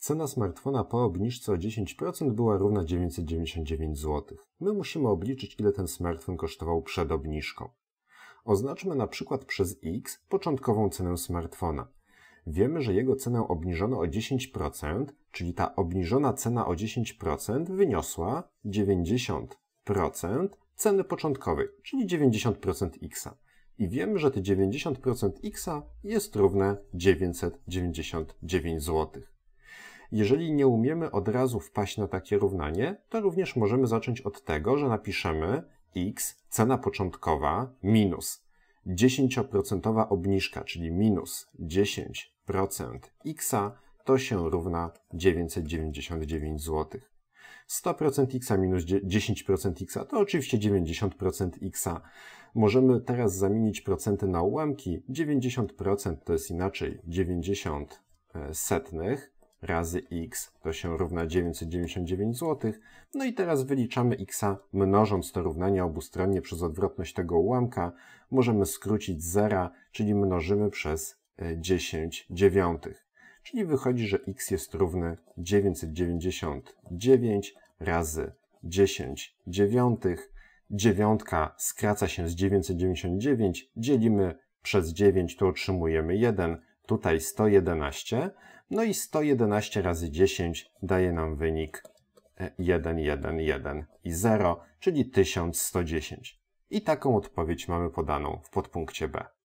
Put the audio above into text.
Cena smartfona po obniżce o 10% była równa 999 zł. My musimy obliczyć, ile ten smartfon kosztował przed obniżką. Oznaczmy na przykład przez X początkową cenę smartfona. Wiemy, że jego cenę obniżono o 10%, czyli ta obniżona cena o 10% wyniosła 90% ceny początkowej, czyli 90% X. I wiemy, że te 90% X jest równe 999 zł. Jeżeli nie umiemy od razu wpaść na takie równanie, to również możemy zacząć od tego, że napiszemy x, cena początkowa, minus 10% obniżka, czyli minus 10% x, to się równa 999 zł. 100% x minus 10% x to oczywiście 90% x. Możemy teraz zamienić procenty na ułamki. 90% to jest inaczej 90 setnych, razy x to się równa 999 zł. No i teraz wyliczamy x, mnożąc to równanie obustronnie przez odwrotność tego ułamka. Możemy skrócić zera, czyli mnożymy przez 10 e, dziewiątych. Czyli wychodzi, że x jest równy 999 razy 10 dziewiątych. Dziewiątka skraca się z 999, dzielimy przez 9, to otrzymujemy 1 tutaj 111, no i 111 razy 10 daje nam wynik 1, 1, 1 i 0, czyli 1110. I taką odpowiedź mamy podaną w podpunkcie B.